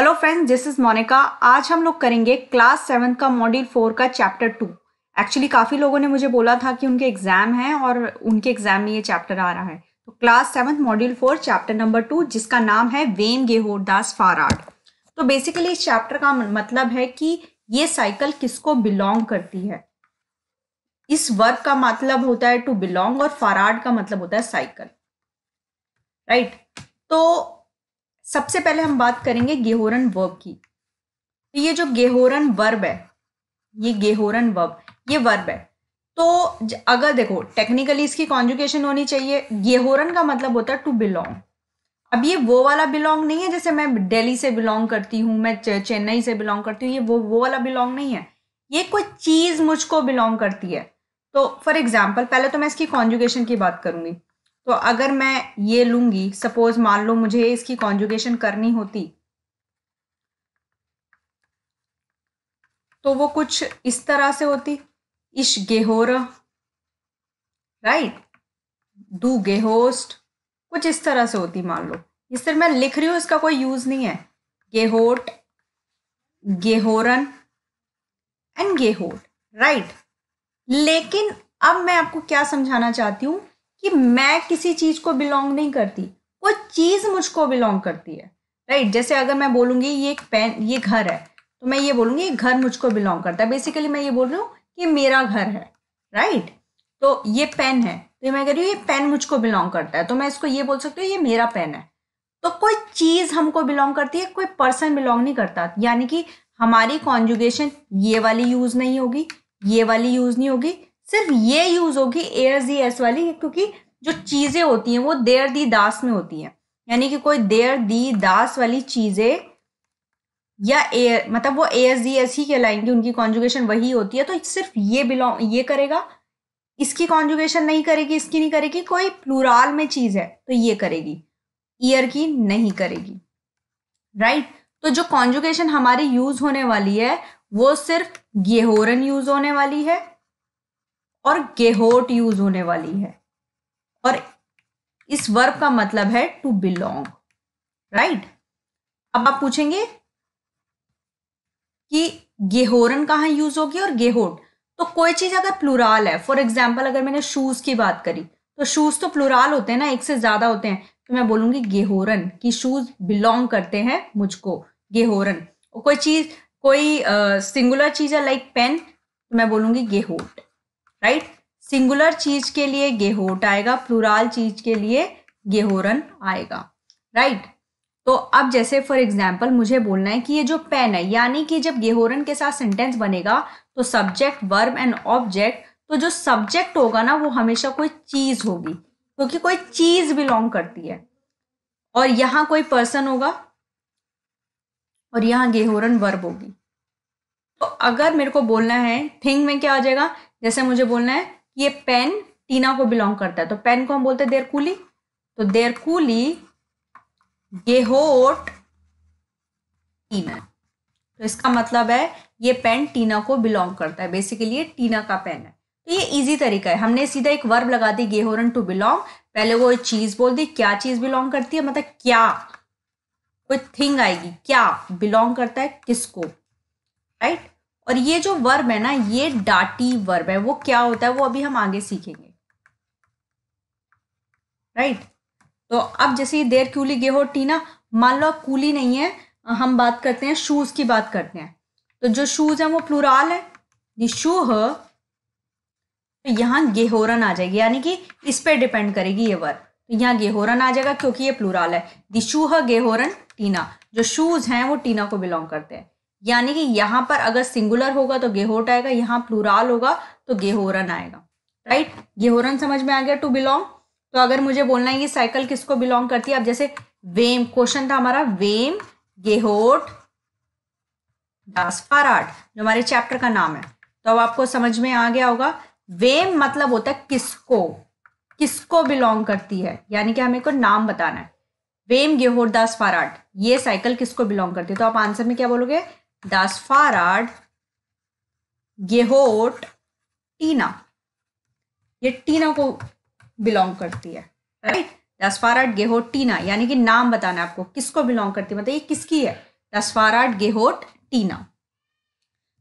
Hello friends this is Monika आज हम लोग करेंगे क्लास सेवन का मॉड्यूल फोर का चैप्टर टू एक्चुअली काफ़ी लोगों ने मुझे बोला था कि उनके एग्जाम हैं और उनके एग्जाम में ये चैप्टर आ रहा है तो class seven module four chapter number two जिसका नाम है वेम गेहोरदास फाराड तो बेसिकली इस चैप्टर का मतलब है कि ये साइकिल किसको बिलोंग करती है इस वर्क का मतलब होता है टू बिलोंग और फाराड का मतलब होता है साइकिल राइट right? तो सबसे पहले हम बात करेंगे गेहोरन वर्ब की तो ये जो गेहोरन वर्ब है ये गेहोरन वर्ब ये वर्ब है तो अगर देखो टेक्निकली इसकी कॉन्जुकेशन होनी चाहिए गेहोरन का मतलब होता है टू बिलोंग अब ये वो वाला बिलोंग नहीं है जैसे मैं दिल्ली से बिलोंग करती हूँ मैं चेन्नई से बिलोंग करती हूँ ये वो वो वाला बिलोंग नहीं है ये कोई चीज़ मुझको बिलोंग करती है तो फॉर एग्जाम्पल पहले तो मैं इसकी कॉन्जुकेशन की बात करूंगी तो अगर मैं ये लूंगी सपोज मान लो मुझे इसकी कॉन्जुगेशन करनी होती तो वो कुछ इस तरह से होती इश गेहोर राइट दू गेहोस्ट कुछ इस तरह से होती मान लो इस तरह मैं लिख रही हूं इसका कोई यूज नहीं है गेहोट गेहोरन एंड गेहोट राइट लेकिन अब मैं आपको क्या समझाना चाहती हूं कि मैं किसी चीज को बिलोंग नहीं करती वो चीज मुझको बिलोंग करती है राइट right? जैसे अगर मैं बोलूंगी ये एक पेन ये घर है तो मैं ये बोलूंगी ये घर मुझको बिलोंग करता है बेसिकली मैं ये बोल रही हूँ कि मेरा घर है राइट right? तो ये पेन है तो मैं कह रही हूँ ये पेन मुझको बिलोंग करता है तो मैं इसको ये बोल सकती हूँ ये मेरा पेन है तो कोई चीज हमको बिलोंग करती है कोई पर्सन बिलोंग नहीं करता यानी कि हमारी कॉन्जुगेशन ये वाली यूज नहीं होगी ये वाली यूज नहीं होगी सिर्फ ये यूज होगी एयर दी एस वाली क्योंकि जो चीजें होती हैं वो देर दी दास में होती हैं यानी कि कोई देर दी दास वाली चीजें या एयर मतलब वो एयर दी एस ही कहलाएंगी उनकी कॉन्जुगेशन वही होती है तो सिर्फ ये बिलोंग ये करेगा इसकी कॉन्जुगेशन नहीं करेगी इसकी नहीं करेगी कोई प्लूराल में चीज है तो ये करेगी ईयर की नहीं करेगी राइट right? तो जो कॉन्जुगेशन हमारी यूज होने वाली है वो सिर्फ गेहोरन यूज होने वाली है और गेहोट यूज होने वाली है और इस वर्ब का मतलब है टू बिलोंग राइट अब आप पूछेंगे कि गेहोरन कहाँ यूज होगी और गेहोट तो कोई चीज अगर प्लूराल है फॉर एग्जाम्पल अगर मैंने शूज की बात करी तो शूज तो प्लूराल होते हैं ना एक से ज्यादा होते हैं तो मैं बोलूंगी गेहोरन कि शूज बिलोंग करते हैं मुझको गेहोरन और कोई चीज कोई सिंगुलर चीज है लाइक पेन तो मैं बोलूंगी गेहोट राइट सिंगुलर चीज के लिए गेहोट आएगा प्लूराल चीज के लिए गेहोरन आएगा राइट तो अब जैसे फॉर एग्जाम्पल मुझे बोलना है कि ये जो पेन है यानी कि जब गेहोरन के साथ सेंटेंस बनेगा तो सब्जेक्ट वर्ब एंड ऑब्जेक्ट तो जो सब्जेक्ट होगा ना वो हमेशा कोई चीज होगी क्योंकि तो कोई चीज बिलोंग करती है और यहां कोई पर्सन होगा और यहां गेहोरन वर्ब होगी तो अगर मेरे को बोलना है थिंग में क्या आ जाएगा जैसे मुझे बोलना है कि ये पेन टीना को बिलोंग करता है तो पेन को हम बोलते हैं देर कूली तो देर कूली गेहोट टीना तो इसका मतलब है ये पेन टीना को बिलोंग करता है बेसिकली ये टीना का पेन है तो ये इजी तरीका है हमने सीधा एक वर्ब लगा दी गेहोरन टू बिलोंग पहले वो चीज बोल दी क्या चीज बिलोंग करती है मतलब क्या कोई थिंग आएगी क्या बिलोंग करता है किसको राइट और ये जो वर्ब है ना ये डाटी वर्ब है वो क्या होता है वो अभी हम आगे सीखेंगे राइट right? तो अब जैसे देर क्यूली गे हो टीना मान लो कूली नहीं है हम बात करते हैं शूज की बात करते हैं तो जो शूज है वो प्लूराल है निशू तो यहाँ गेहोरन आ जाएगी यानी कि इस पर डिपेंड करेगी ये वर्ब तो यहाँ गेहोरन आ जाएगा क्योंकि ये प्लूराल है दिशूह गेहोरन टीना जो शूज हैं वो टीना को बिलोंग करते हैं यानी कि यहां पर अगर सिंगुलर होगा तो गेहोट आएगा यहां प्लूराल होगा तो गेहोरन आएगा राइट गेहोरन समझ में आ गया टू बिलोंग तो अगर मुझे बोलना है ये साइकिल किसको बिलोंग करती है अब जैसे वेम क्वेश्चन था हमारा वेम गेहोट डास्पाराट जो हमारे चैप्टर का नाम है तो अब आपको समझ में आ गया होगा वेम मतलब होता है किसको किसको बिलोंग करती है यानी कि हमें को नाम बताना है वेम गेहोट दास फाराट ये साइकिल किसको बिलोंग करती है तो आप आंसर में क्या बोलोगे das Fahrrad Gehot Tina ये टीना को बिलोंग करती है राइट दसफाराट गेहोट टीना यानी कि नाम बताना आपको किसको बिलोंग करती है मतलब ये किसकी है दसफाराट गेहोट टीना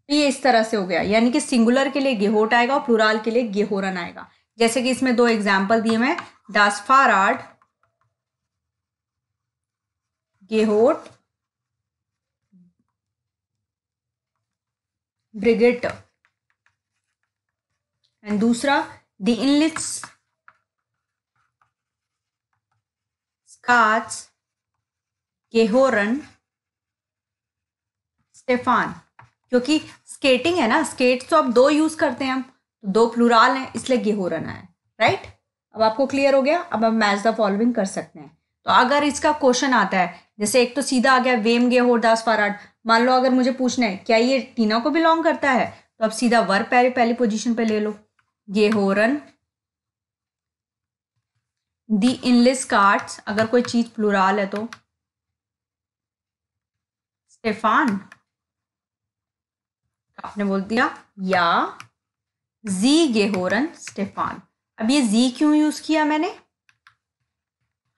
तो ये इस तरह से हो गया यानी कि सिंगुलर के लिए गेहोट आएगा और प्लूराल के लिए गेहोरन आएगा जैसे कि इसमें दो एग्जाम्पल दिए मैं फाराट गेहोट ब्रिगेट एंड दूसरा द इनलिट्स स्काच केहोरन स्टेफान क्योंकि स्केटिंग है ना स्केट तो आप दो यूज करते हैं हम तो दो प्लूराल हैं इसलिए गेहोरन है राइट अब आपको क्लियर हो गया अब हम मैच द फॉलोइंग कर सकते हैं तो अगर इसका क्वेश्चन आता है जैसे एक तो सीधा आ गया वेम गे होरदास फाराड मान लो अगर मुझे पूछना है क्या ये टीना को बिलोंग करता है तो अब सीधा वर्ग पहले पहली पोजीशन पे ले लो गे होरन दी इनलिस कार्ड्स अगर कोई चीज प्लूराल है तो स्टेफान आपने बोल दिया या जी गेहोरन स्टेफान अब ये जी क्यों यूज किया मैंने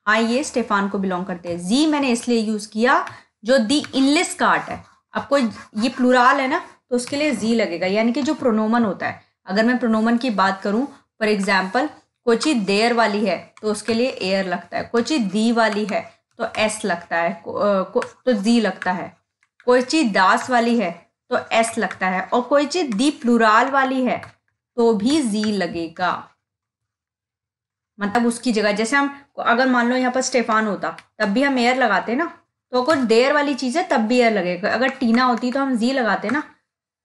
हाँ ये स्टेफान को बिलोंग करते हैं जी मैंने इसलिए यूज़ किया जो दी इनलेस कार्ट है आपको ये प्लूराल है ना तो उसके लिए जी लगेगा यानी कि जो प्रोनोमन होता है अगर मैं प्रोनोमन की बात करूँ फॉर एग्जाम्पल कोची देर वाली है तो उसके लिए एयर लगता है कोची दी वाली है तो एस लगता है को, को, तो जी लगता है कोई चीज दास वाली है तो एस लगता है और कोई चीज दी प्लूराल वाली है तो भी जी लगेगा मतलब उसकी जगह जैसे हम अगर मान लो यहाँ पर स्टेफान होता तब भी हम एयर लगाते ना तो कुछ देर वाली चीज़ है तब भी एयर लगेगा अगर टीना होती तो हम जी लगाते ना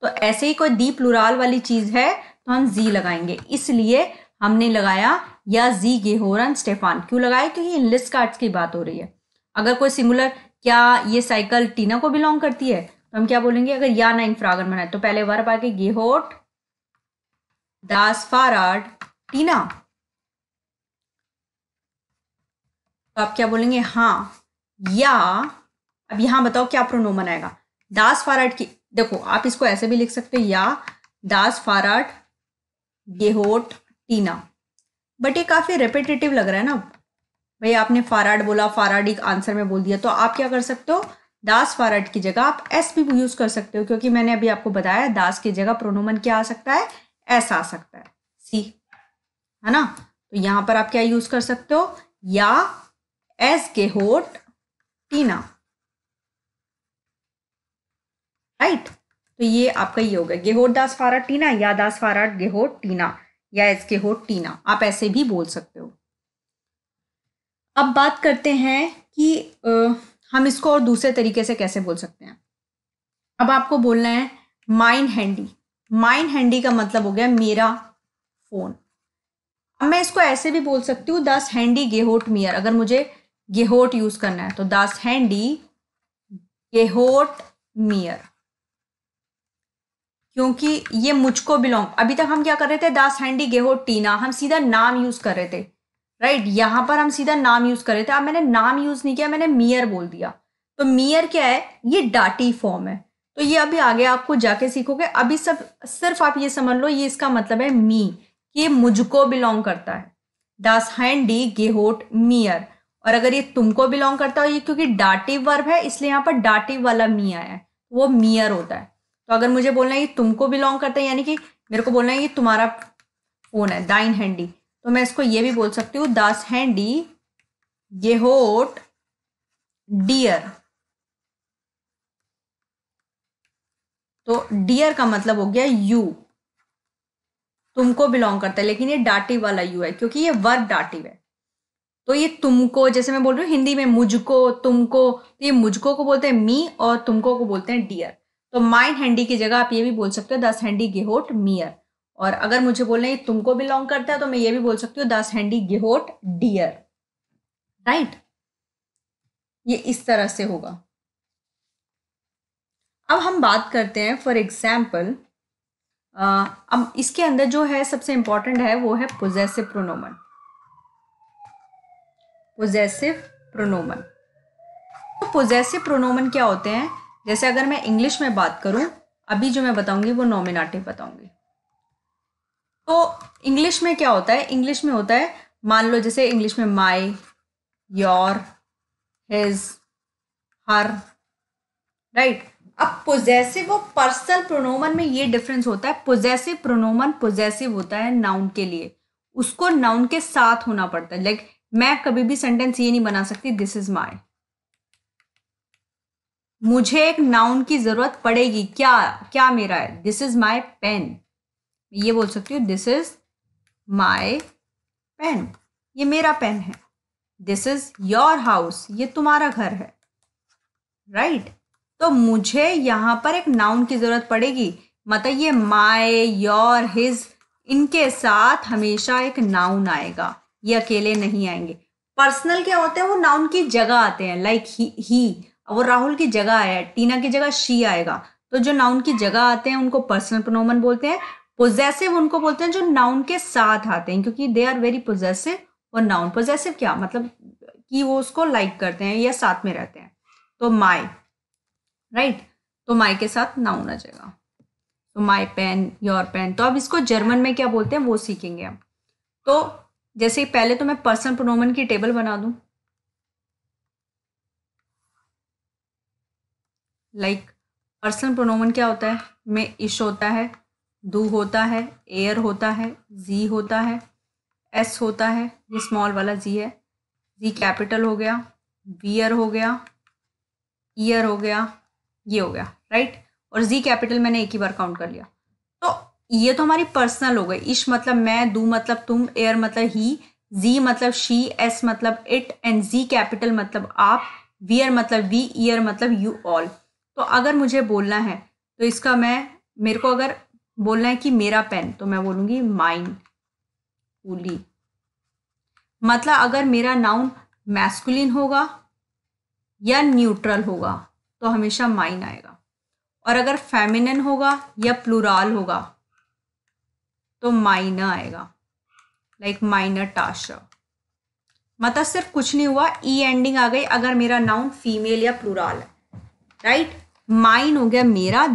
तो ऐसे ही कोई दीप लुराल वाली चीज़ है तो हम जी लगाएंगे इसलिए हमने लगाया या जी गेहोरन स्टेफान क्यों लगाया क्योंकि लिस्ट कार्ड्स की बात हो रही है अगर कोई सिंगुलर क्या ये साइकिल टीना को बिलोंग करती है तो हम क्या बोलेंगे अगर या ना फ्रागन बनाए तो पहले वर्ब आगे गेहोट दास फार टीना तो आप क्या बोलेंगे हाँ या अब यहाँ बताओ क्या प्रोनोमन आएगा दास फाराट की देखो आप इसको ऐसे भी लिख सकते हो या दास फाराट गेहोट टीना बट ये काफ़ी रेपिटेटिव लग रहा है ना भाई आपने फाराड बोला फाराड एक आंसर में बोल दिया तो आप क्या कर सकते हो दास फाराट की जगह आप एस भी यूज़ कर सकते हो क्योंकि मैंने अभी आपको बताया दास की जगह प्रोनोमन क्या आ सकता है एस आ सकता है सी है ना तो यहाँ पर आप क्या यूज़ कर सकते हो या एस गेहोट टीना राइट तो ये आपका ये होगा गेहोट दास फारा टीना या दास फारा गेहोट टीना या एस गेहोट टीना आप ऐसे भी बोल सकते हो अब बात करते हैं कि आ, हम इसको और दूसरे तरीके से कैसे बोल सकते हैं अब आपको बोलना है माइन हैंडी माइन हैंडी का मतलब हो गया मेरा फोन अब मैं इसको ऐसे भी बोल सकती हूँ दस हैंडी गेहोट मियर अगर मुझे गेहोट यूज करना है तो दास हैंडी गेहोट मियर क्योंकि ये मुझको बिलोंग अभी तक हम क्या कर रहे थे दास हैंडी गेहोट टीना हम सीधा नाम यूज कर रहे थे राइट यहां पर हम सीधा नाम यूज कर रहे थे अब मैंने नाम यूज नहीं किया मैंने मियर बोल दिया तो मियर क्या है ये डाटी फॉर्म है तो ये अभी आगे आपको जाके सीखोगे अभी सब सिर्फ आप ये समझ लो ये इसका मतलब है मी ये मुझको बिलोंग करता है दास हैंडी गेहोट मियर और अगर ये तुमको बिलोंग करता हो ये क्योंकि डाटिव वर्ब है इसलिए यहाँ पर डाटिव वाला मी आया है वो मियर होता है तो अगर मुझे बोलना है ये तुमको बिलोंग करता है यानी कि मेरे को बोलना है ये तुम्हारा फोन है दाइन हैंडी तो मैं इसको ये भी बोल सकती हूँ दास हैंडी ये होट डियर तो डियर का मतलब हो गया यू तुमको बिलोंग करता है लेकिन ये डाटिव वाला यू है क्योंकि ये वर्ब डाटिव है तो ये तुमको जैसे मैं बोल रही हूँ हिंदी में मुझको तुमको तो ये मुझको को बोलते हैं मी और तुमको को बोलते हैं डियर तो माइन हैंडी की जगह आप ये भी बोल सकते हो दस हैंडी गेहोट मियर और अगर मुझे बोलना ये तुमको बिलोंग करता है तो मैं ये भी बोल सकती हूँ दस हैंडी गेहोट डियर राइट ये इस तरह से होगा अब हम बात करते हैं फॉर एग्जाम्पल अब इसके अंदर जो है सबसे इंपॉर्टेंट है वो है पोजेसिव प्रोनोमन पोजेसिव प्रोनोमन तो पोजेसिव प्रोनोमन क्या होते हैं जैसे अगर मैं इंग्लिश में बात करूं अभी जो मैं बताऊंगी वो नॉमिनाटिव बताऊंगी तो इंग्लिश में क्या होता है इंग्लिश में होता है मान लो जैसे इंग्लिश में my your his her right अब पोजेसिव और पर्सनल प्रोनोमन में ये डिफरेंस होता है पोजेसिव प्रोनोमन पोजेसिव होता है नाउन के लिए उसको नाउन के साथ होना पड़ता है लाइक मैं कभी भी सेंटेंस ये नहीं बना सकती दिस इज माई मुझे एक नाउन की जरूरत पड़ेगी क्या क्या मेरा है दिस इज माई पेन ये बोल सकती हूँ दिस इज माई पेन ये मेरा पेन है दिस इज योर हाउस ये तुम्हारा घर है राइट right? तो मुझे यहाँ पर एक नाउन की जरूरत पड़ेगी मतलब ये माई योर हिज इनके साथ हमेशा एक नाउन आएगा ये अकेले नहीं आएंगे पर्सनल क्या होते हैं वो नाउन की जगह आते हैं लाइक ही वो राहुल की जगह आया टीना की जगह शी आएगा तो जो नाउन की जगह आते हैं उनको पर्सनल प्रोनोमन बोलते हैं पोजेसिव उनको बोलते हैं जो नाउन के साथ आते हैं क्योंकि दे आर वेरी पोजेसिव और नाउन पोजेसिव क्या मतलब कि वो उसको लाइक करते हैं या साथ में रहते हैं तो माय राइट तो माय के साथ नाउन आ जाएगा तो माय पेन योर पेन तो अब इसको जर्मन में क्या बोलते हैं वो सीखेंगे हम तो जैसे पहले तो मैं पर्सन प्रोनोमन की टेबल बना दूं लाइक like, पर्सन प्रोनोमन क्या होता है मैं इश होता है दू होता है एयर होता है जी होता है एस होता है ये स्मॉल वाला जी है जी कैपिटल हो गया वियर हो गया ईयर हो गया ये हो गया राइट और जी कैपिटल मैंने एक ही बार काउंट कर लिया ये तो हमारी पर्सनल हो गई इश मतलब मैं दू मतलब तुम एयर मतलब ही जी मतलब शी एस मतलब इट एंड जी कैपिटल मतलब आप वीयर मतलब वी ईयर मतलब यू ऑल तो अगर मुझे बोलना है तो इसका मैं मेरे को अगर बोलना है कि मेरा पेन तो मैं बोलूंगी माइन पुली मतलब अगर मेरा नाउन मैस्कुलिन होगा या न्यूट्रल होगा तो हमेशा माइन आएगा और अगर फेमिनिन होगा या प्लूराल होगा तो माइना आएगा लाइक माइना टाशा मतलब सिर्फ कुछ नहीं हुआ ई e एंडिंग आ गई अगर मेरा नाउन फीमेल या प्लूराल है राइट माइन हो गया मेरा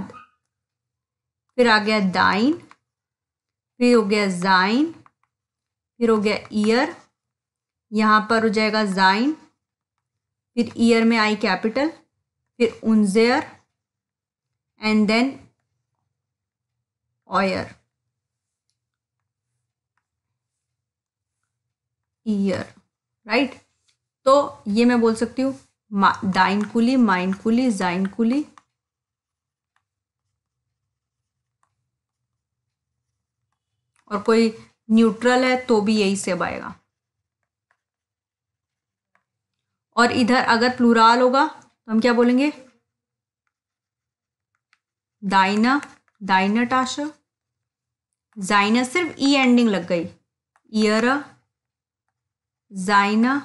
फिर आ गया दाइन फिर हो गया जाइन फिर हो गया ईयर यहां पर हो जाएगा जाइन फिर ईयर में आई कैपिटल फिर उन्जेयर एंड देन ऑयर ईयर राइट तो ये मैं बोल सकती हूँ डाइन कुली माइन कुली जाइन कुली और कोई न्यूट्रल है तो भी यही सेब आएगा और इधर अगर प्लूराल होगा तो हम क्या बोलेंगे डाइना डाइनटाश जाइना सिर्फ ई e एंडिंग लग गई ईयर Zaina.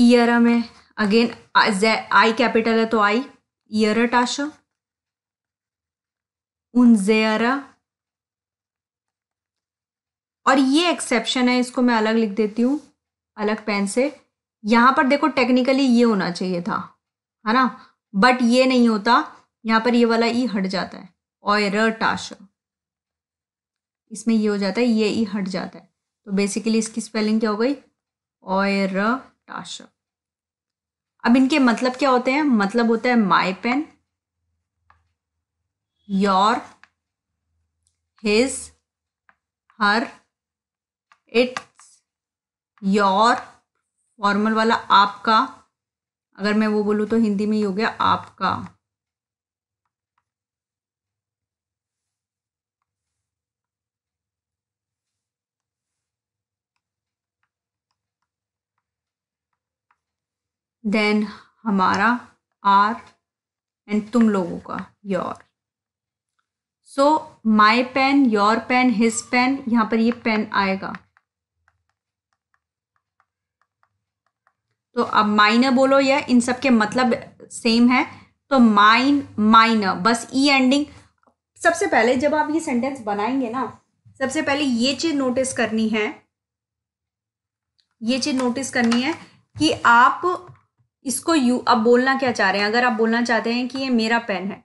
ईयरा में अगेन आई कैपिटल है तो आई ईयरा टाशा उनजेरा और ये एक्सेप्शन है इसको मैं अलग लिख देती हूँ अलग पेन से यहाँ पर देखो टेक्निकली ये होना चाहिए था है ना बट ये नहीं होता यहाँ पर ये वाला ई हट जाता है ऑयर टाश इसमें ये हो जाता है ये ई हट जाता है तो बेसिकली इसकी स्पेलिंग क्या हो गई ऑयर टाश अब इनके मतलब क्या होते हैं मतलब होता है my pen your his her its your formal वाला आपका अगर मैं वो बोलूँ तो हिंदी में ही हो गया आपका देन हमारा आर एंड तुम लोगों का your so my pen your pen his pen यहाँ पर ये पेन आएगा तो अब माइनर बोलो या इन सब के मतलब सेम है तो माइन माइनर बस ई e एंडिंग सबसे पहले जब आप ये सेंटेंस बनाएंगे ना सबसे पहले ये चीज नोटिस करनी है ये चीज नोटिस करनी है कि आप इसको यू अब बोलना क्या चाह रहे हैं अगर आप बोलना चाहते हैं कि ये मेरा पेन है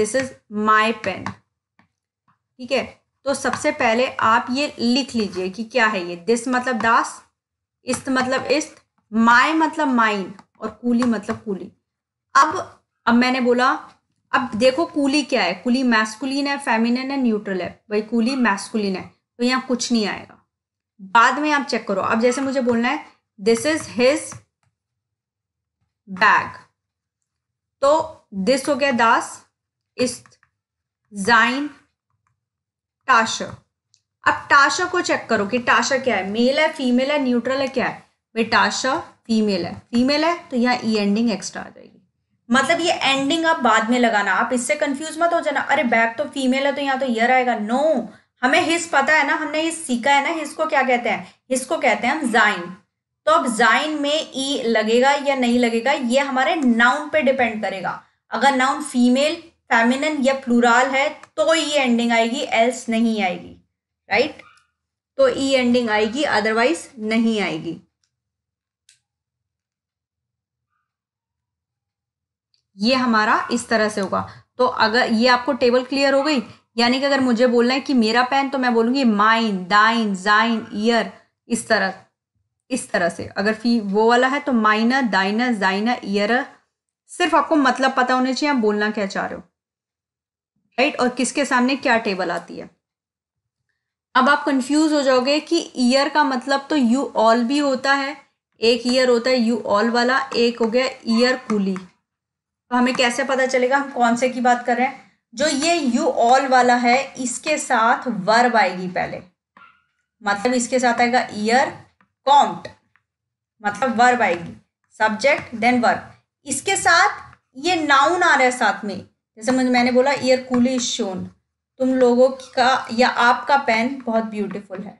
दिस इज माई पेन ठीक है तो सबसे पहले आप ये लिख लीजिए कि क्या है ये दिस मतलब दास इस्त मतलब इस्त माई मतलब माइन और कूली मतलब कूली अब अब मैंने बोला अब देखो कूली क्या है कूली मैस्कुलिन है फेमिनिन है न्यूट्रल है भाई कूली मैस्कुलिन है तो यहाँ कुछ नहीं आएगा बाद में आप चेक करो अब जैसे मुझे बोलना है दिस इज हिज बैग तो दिस हो गया दास इस जाइन टाशा अब टाशा को चेक करो कि टाशा क्या है मेल है फीमेल है न्यूट्रल है क्या है बेटाशा फीमेल है फीमेल है तो यहाँ ई एंडिंग एक्स्ट्रा आ जाएगी मतलब ये एंडिंग आप बाद में लगाना आप इससे कंफ्यूज मत हो जाना अरे बैक तो फीमेल है तो यहाँ तो ईयर आएगा नो हमें हिस पता है ना हमने हिस सीखा है ना हिस को क्या कहते हैं हिस को कहते हैं हम जाइन तो अब जाइन में ई e लगेगा या नहीं लगेगा ये हमारे नाउन पे डिपेंड करेगा अगर नाउन फीमेल फेमिनन या प्लूराल है तो ई एंडिंग आएगी एल्स नहीं आएगी राइट तो ई e एंडिंग आएगी अदरवाइज नहीं आएगी ये हमारा इस तरह से होगा तो अगर ये आपको टेबल क्लियर हो गई यानी कि अगर मुझे बोलना है कि मेरा पेन तो मैं बोलूंगी माइन दाइन जाइन ईयर इस तरह इस तरह से अगर फी वो वाला है तो माइना दाइना जाइना ईयर सिर्फ आपको मतलब पता होना चाहिए आप बोलना क्या चाह रहे हो राइट और किसके सामने क्या टेबल आती है अब आप कंफ्यूज हो जाओगे कि ईयर का मतलब तो यू ऑल भी होता है एक ईयर होता है यू ऑल वाला एक हो गया ईयर कूली तो हमें कैसे पता चलेगा हम कौन से की बात कर रहे हैं जो ये यू ऑल वाला है इसके साथ वर्ब आएगी पहले मतलब इसके साथ आएगा ईयर कॉम्प्ट मतलब वर्ब आएगी सब्जेक्ट देन वर्ब इसके साथ ये नाउन आ रहा है साथ में जैसे मुझे मैंने बोला ईयर कूली इज शोन तुम लोगों का या आपका पेन बहुत ब्यूटीफुल है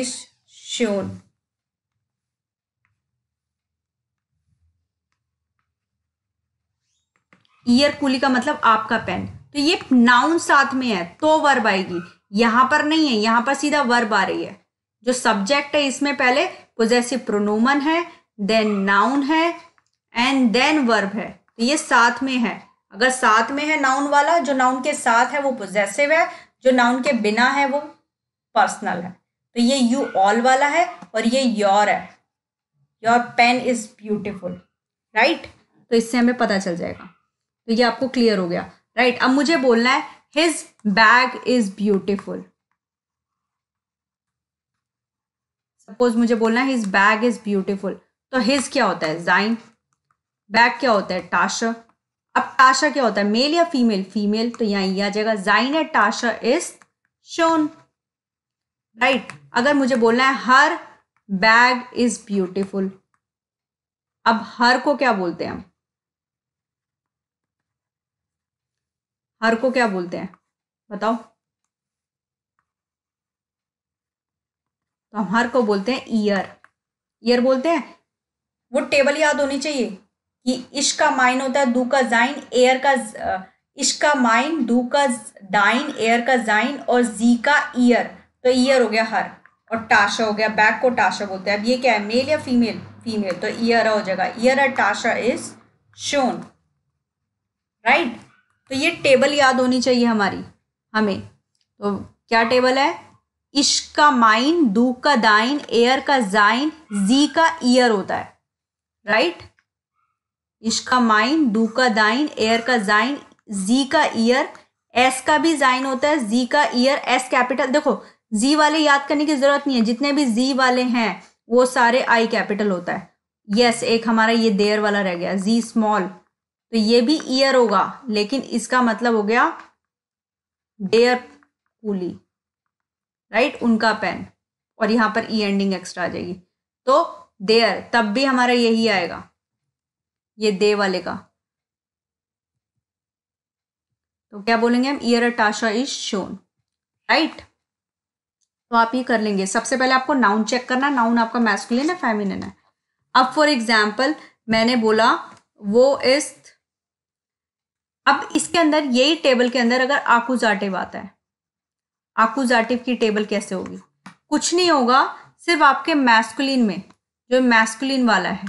इस शोन ईयर कुली का मतलब आपका पेन तो ये नाउन साथ में है तो वर्ब आएगी यहां पर नहीं है यहां पर सीधा वर्ब आ रही है जो सब्जेक्ट है इसमें पहले पोजेसिव प्रोनोमन है देन नाउन है एंड देन वर्ब है तो ये साथ में है अगर साथ में है नाउन वाला जो नाउन के साथ है वो पोजेसिव है जो नाउन के बिना है वो पर्सनल है तो ये यू ऑल वाला है और ये योर है your pen is beautiful right तो इससे हमें पता चल जाएगा तो ये आपको क्लियर हो गया राइट right? अब मुझे बोलना है his bag is beautiful suppose मुझे बोलना है हिज बैग इज ब्यूटिफुल तो हिज क्या होता है जाइन बैग क्या होता है टाशा अब टाशा क्या होता है मेल या फीमेल फीमेल तो यहाँ ये आ जाएगा जाइन एट टाशा इज शोन राइट अगर मुझे बोलना है हर बैग इज ब्यूटिफुल अब हर को क्या बोलते हैं हम हर को क्या बोलते हैं बताओ तो हम हर को बोलते हैं ईयर ईयर बोलते हैं वो टेबल याद होनी चाहिए कि इश का माइन होता है दू का जाइन एयर का इश का माइन दू का डाइन एयर का जाइन और जी का ईयर तो ईयर हो गया हर और टाशा हो गया बैक को टाशा बोलते हैं अब ये क्या है मेल या फीमेल फीमेल तो ईयर हो जाएगा ईयर टाशा इज शोन राइट तो ये टेबल याद होनी चाहिए हमारी हमें तो क्या टेबल है इश का माइन दू का दाइन एयर का जाइन जी का ईयर होता है राइट इश का माइन दू का दाइन एयर का जाइन जी का ईयर एस का भी जाइन होता है जी का ईयर एस कैपिटल देखो जी वाले याद करने की जरूरत नहीं है जितने भी जी वाले हैं वो सारे आई कैपिटल होता है यस yes, एक हमारा ये देयर वाला रह गया जी स्मॉल तो ये भी ईयर होगा लेकिन इसका मतलब हो गया डेयर कूली राइट उनका पेन और यहां पर ई एंडिंग एक्स्ट्रा आ जाएगी तो देयर तब भी हमारा यही आएगा ये दे वाले का तो क्या बोलेंगे हम ईयर अटाशा इज शोन राइट तो आप ये कर लेंगे सबसे पहले आपको नाउन चेक करना नाउन आपका मैस्कुलिन है फेमिनिन है अब फॉर एग्जाम्पल मैंने बोला वो इज अब इसके अंदर यही टेबल के अंदर अगर आकुजाटिव आता है आकुजाटिव की टेबल कैसे होगी कुछ नहीं होगा सिर्फ आपके मैस्कुलिन में जो मैस्कुलिन वाला है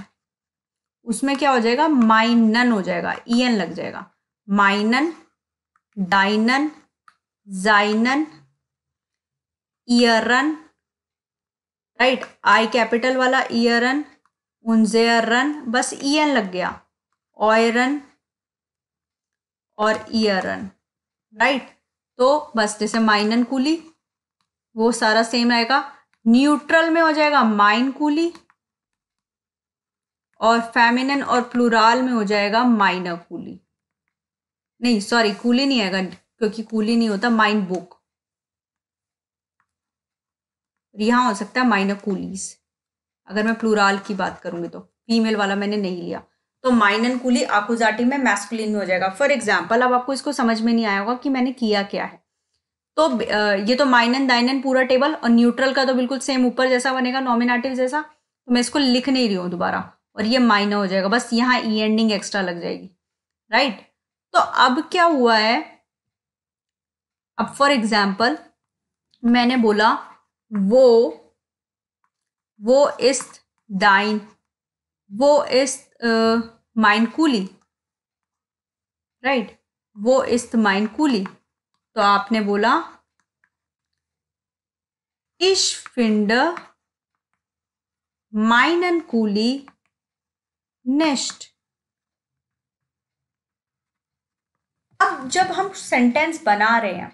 उसमें क्या हो जाएगा माइनन हो जाएगा ईएन लग जाएगा माइनन डाइनन जाइनन ईयरन राइट आई कैपिटल वाला ईयरन उनजेयरन बस ईएन लग गया ऑयरन और ईयरन राइट तो बस जैसे माइनन कूली वो सारा सेम आएगा न्यूट्रल में हो जाएगा माइन कूली और फेमिनन और प्लूराल में हो जाएगा माइनर कूली नहीं सॉरी कूली नहीं आएगा क्योंकि कूली नहीं होता माइन बुक यहां हो सकता है माइनर कूलीज अगर मैं प्लूराल की बात करूंगी तो फीमेल वाला मैंने नहीं लिया तो माइनन कुली आकुजाटी में मैस्कुलिन हो जाएगा फॉर एग्जाम्पल अब आपको इसको समझ में नहीं आया होगा कि मैंने किया क्या है तो ये तो माइनन दाइनन पूरा टेबल और न्यूट्रल का तो बिल्कुल सेम ऊपर जैसा बनेगा नॉमिनेटिव जैसा तो मैं इसको लिख नहीं रही हूँ दोबारा और ये माइना हो जाएगा बस यहाँ ई एंडिंग एक्स्ट्रा लग जाएगी राइट right? तो अब क्या हुआ है अब फॉर एग्जाम्पल मैंने बोला वो वो इस दाइन वो इस माइन कूली राइट वो इस माइन कूली तो आपने बोला ich माइन meinen कूली नेस्ट अब जब हम सेंटेंस बना रहे हैं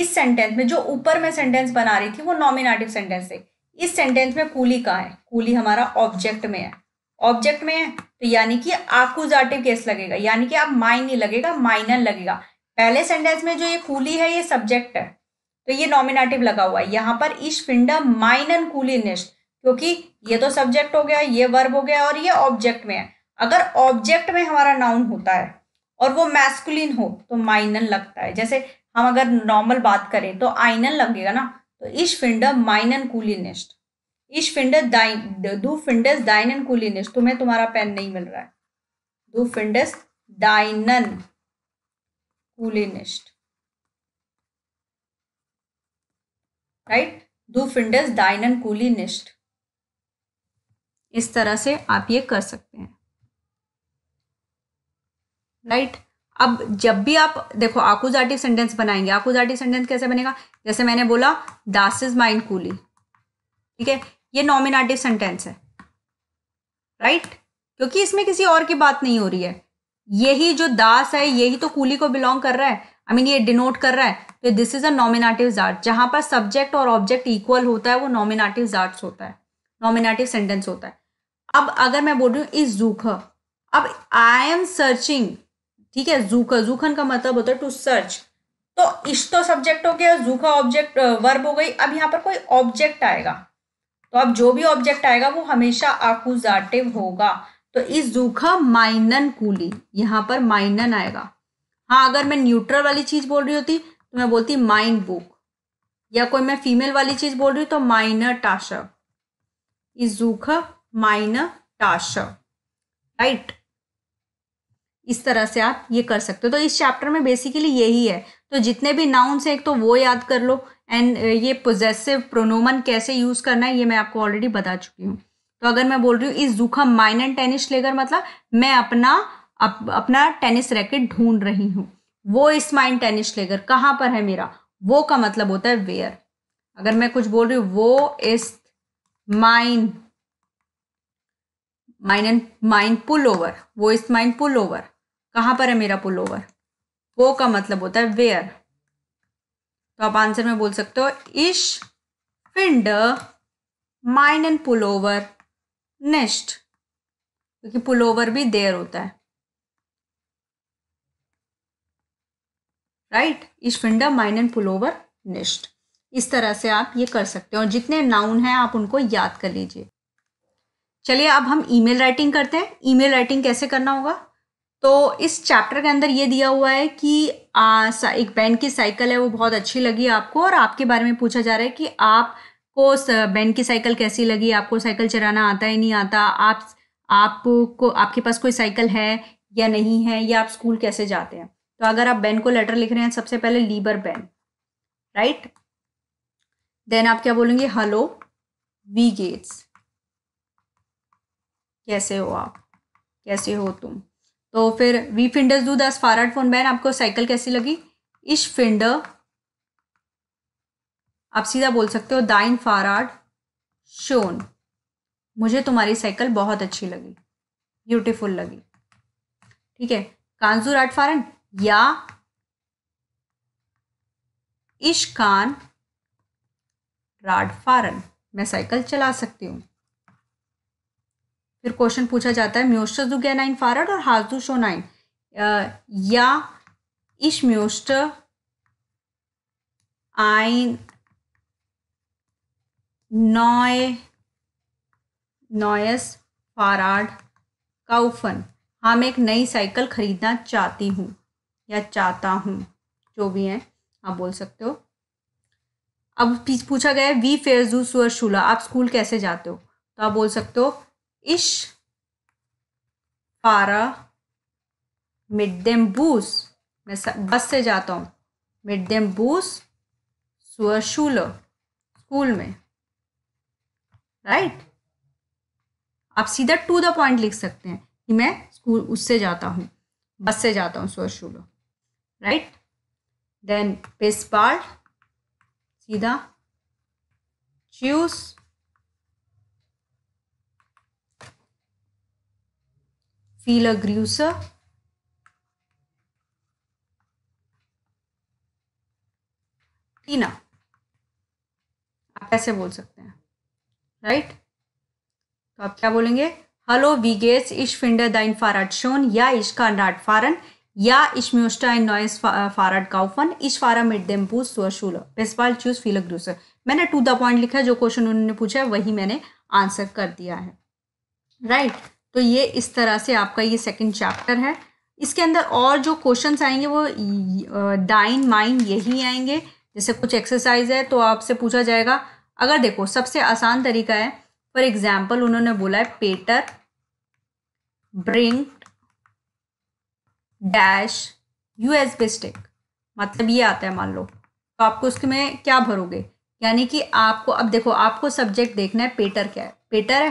इस सेंटेंस में जो ऊपर में सेंटेंस बना रही थी वो नॉमिनेटिव सेंटेंस है इस सेंटेंस में कूली का है कूली हमारा ऑब्जेक्ट में है ऑब्जेक्ट में है तो यानी कि आकुजाटिव केस लगेगा यानी कि अब माइन नहीं लगेगा माइनर लगेगा पहले सेंटेंस में जो ये कूली है ये सब्जेक्ट है तो ये नॉमिनेटिव लगा हुआ है यहाँ पर इश फिंडा माइनर कूलीनिस्ट क्योंकि ये तो सब्जेक्ट हो गया ये वर्ब हो गया और ये ऑब्जेक्ट में है अगर ऑब्जेक्ट में हमारा नाउन होता है और वो मैस्कुलिन हो तो माइनन लगता है जैसे हम अगर नॉर्मल बात करें तो आइनन लगेगा ना तो इश फिंडर माइनन कूलिनिस्ट इश फिंडस दाइन दू फिंडस दाइनन कुलीनिस तुम्हें तुम्हारा पेन नहीं मिल रहा है दू फिंडस दाइनन कुलीनिस्ट राइट दू फिंडस दाइनन कुलीनिस्ट इस तरह से आप ये कर सकते हैं राइट right? अब जब भी आप देखो आकुजाटिव सेंटेंस बनाएंगे आकुजाटिव सेंटेंस कैसे बनेगा जैसे मैंने बोला दास इज माइंड कूली ठीक है ये नॉमिनाटिव सेंटेंस है राइट right? क्योंकि इसमें किसी और की बात नहीं हो रही है यही जो दास है यही तो कूली को बिलोंग कर रहा है आई I मीन mean, ये डिनोट कर रहा है तो दिस इज अ नॉमिनेटिव जार्ट जहां पर सब्जेक्ट और ऑब्जेक्ट इक्वल होता है वो नॉमिनाटिव जार्ट होता है नॉमिनाटिव सेंटेंस होता है अब अगर मैं बोल रही हूँ इज जूख अब आई एम सर्चिंग ठीक है जूख जूखन का मतलब होता है टू सर्च तो इश्तो सब्जेक्ट हो गया जूखा ऑब्जेक्ट वर्ब हो गई अब यहाँ पर कोई ऑब्जेक्ट आएगा तो अब जो भी ऑब्जेक्ट आएगा वो हमेशा आकुजाटिव होगा तो इस जूखा माइनन कूली यहाँ पर माइनन आएगा हाँ अगर मैं न्यूट्रल वाली चीज बोल रही होती तो मैं बोलती माइंड बुक या कोई मैं फीमेल वाली चीज बोल रही हूँ तो माइनर टाश इस जूखा माइनर टाशा राइट इस तरह से आप ये कर सकते हो तो इस चैप्टर में बेसिकली यही है तो जितने भी नाउन्स हैं एक तो वो याद कर लो एंड uh, ये पोजेसिव प्रोनोमन कैसे यूज़ करना है ये मैं आपको ऑलरेडी बता चुकी हूँ तो अगर मैं बोल रही हूँ इस जूखा एंड टेनिस लेकर मतलब मैं अपना अप, अपना टेनिस रैकेट ढूंढ रही हूँ वो इस माइन टेनिस लेकर कहाँ पर है मेरा वो का मतलब होता है वेयर अगर मैं कुछ बोल रही हूँ वो इस माइन माइन एंड माइन पुल ओवर वो इस माइन पुल ओवर कहाँ पर है मेरा पुल ओवर वो का मतलब होता है वेयर तो आप आंसर में बोल सकते हो इश फिंड माइन एंड पुल ओवर नेस्ट क्योंकि पुल ओवर भी देयर होता है राइट इश फिंड माइन एंड पुल ओवर नेस्ट इस तरह से आप ये कर सकते हो और जितने नाउन हैं आप उनको याद कर लीजिए चलिए अब हम ईमेल राइटिंग करते हैं ईमेल राइटिंग कैसे करना होगा तो इस चैप्टर के अंदर ये दिया हुआ है कि आ, एक बैन की साइकिल है वो बहुत अच्छी लगी आपको और आपके बारे में पूछा जा रहा है कि आपको बैन की साइकिल कैसी लगी आपको साइकिल चलाना आता है नहीं आता आप आपको आपके पास कोई साइकिल है या नहीं है या आप स्कूल कैसे जाते हैं तो अगर आप बैन को लेटर लिख रहे हैं सबसे पहले लीबर बैन राइट देन आप क्या बोलेंगे हलो वी गेट्स कैसे हो आप कैसे हो तुम तो फिर वी फिंडर्स डू फार स्पाराट फोन बैन आपको साइकिल कैसी लगी इश फिंडर आप सीधा बोल सकते हो दाइन फाराड शोन मुझे तुम्हारी साइकिल बहुत अच्छी लगी ब्यूटीफुल लगी ठीक है कांजू राट फारन या इश खान राड फारन मैं साइकिल चला सकती हूँ फिर क्वेश्चन पूछा जाता है म्योस्टर जू गया नाइन फारड और हाजू शो नाइन या इश म्योस्टर आइन नॉय नॉयस फाराड काउफन हाँ मैं एक नई साइकिल खरीदना चाहती हूँ या चाहता हूँ जो भी है आप बोल सकते हो अब पूछा गया है वी फेयर जू सुअर शूला आप स्कूल कैसे जाते हो तो आप बोल सकते हो ish para mit dem Bus मैं बस से जाता हूँ मिड देम बूस सुअर स्कूल में राइट right? आप सीधा टू द पॉइंट लिख सकते हैं कि मैं स्कूल उससे जाता हूँ बस से जाता हूँ सुअर शूलो राइट देन पेस पार्ट सीधा चूज Pila grusa. टीना आप ऐसे बोल सकते हैं राइट तो आप क्या बोलेंगे हलो वीगेस इश फिंडर दाइन फाराट शोन या इश्का नाट फारन ja, ich möchte ein neues Fahrrad kaufen. Ich fahre mit dem Bus zur Schule. Weshalb choose viele Grüße. मैंने टू द पॉइंट लिखा जो क्वेश्चन उन्होंने पूछा है वही मैंने आंसर कर दिया है राइट right. तो ये इस तरह से आपका ये सेकंड चैप्टर है इसके अंदर और जो क्वेश्चन आएंगे वो डाइन माइन यही आएंगे जैसे कुछ एक्सरसाइज है तो आपसे पूछा जाएगा अगर देखो सबसे आसान तरीका है फॉर एग्जाम्पल उन्होंने बोला है पेटर ब्रिंक डैश यूएस स्टिक मतलब ये आता है मान लो तो आपको उसके में क्या भरोगे यानी कि आपको अब देखो आपको सब्जेक्ट देखना है पेटर क्या है पेटर है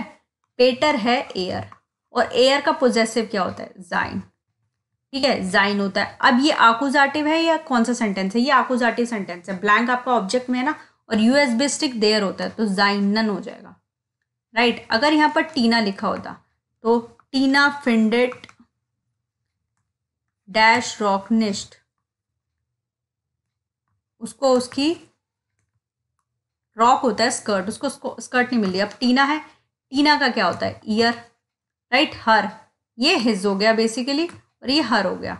पेटर है एयर और एयर का पोजेसिव क्या होता है जाइन ठीक है जाइन होता है अब ये आकुजाटिव है या कौन सा सेंटेंस है ये आकुजाटिव सेंटेंस है ब्लैंक आपका ऑब्जेक्ट में है ना और यूएस बेस्टिक देयर होता है तो जाइन नन हो जाएगा राइट right. अगर यहां पर टीना लिखा होता तो टीना फिंडेट डैश रॉकनिस्ट उसको उसकी रॉक होता है स्कर्ट उसको स्कर्ट नहीं मिली अब टीना है टीना का क्या होता है ईयर राइट हर ये हिज हो गया बेसिकली और ये हर हो गया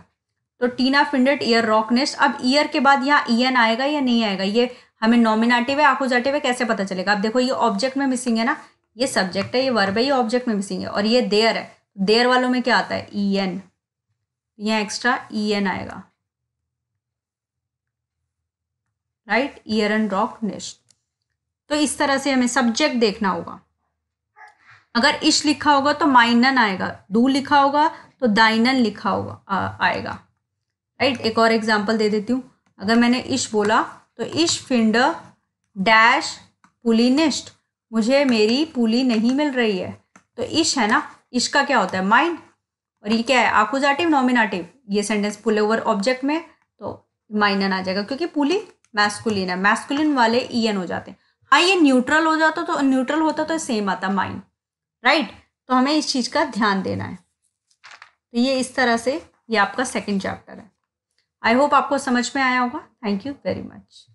तो टीना फिंडेट ईयर रॉक नेस्ट अब ईयर के बाद यहाँ ई एन आएगा या नहीं आएगा ये हमें नॉमिनाटिव है आकोजाटिव है कैसे पता चलेगा आप देखो ये ऑब्जेक्ट में मिसिंग है ना ये सब्जेक्ट है ये वर्ब है ये ऑब्जेक्ट में मिसिंग है और ये देयर है देयर वालों में क्या आता है ई e एन यहाँ एक्स्ट्रा ई एन आएगा राइट ईयर एंड रॉक नेस्ट तो इस तरह से हमें सब्जेक्ट देखना होगा अगर इश लिखा होगा तो माइनन आएगा दू लिखा होगा तो दाइनन लिखा होगा आएगा राइट एक और एग्जाम्पल दे देती हूँ अगर मैंने इश बोला तो इश फिंड डैश पुलिनिस्ट मुझे मेरी पुली नहीं मिल रही है तो इश है ना इश का क्या होता है माइंड और ये क्या है आकुजाटिव नॉमिनाटिव ये सेंटेंस पुल ओवर ऑब्जेक्ट में तो माइनन आ जाएगा क्योंकि पुली मैस्कुलिन है मैस्कुलिन वाले ई एन हो जाते हैं हाँ ये न्यूट्रल हो जाता तो न्यूट्रल होता तो सेम आता माइंड राइट तो हमें इस चीज़ का ध्यान देना है तो ये इस तरह से ये आपका सेकेंड चैप्टर है आई होप आपको समझ में आया होगा थैंक यू वेरी मच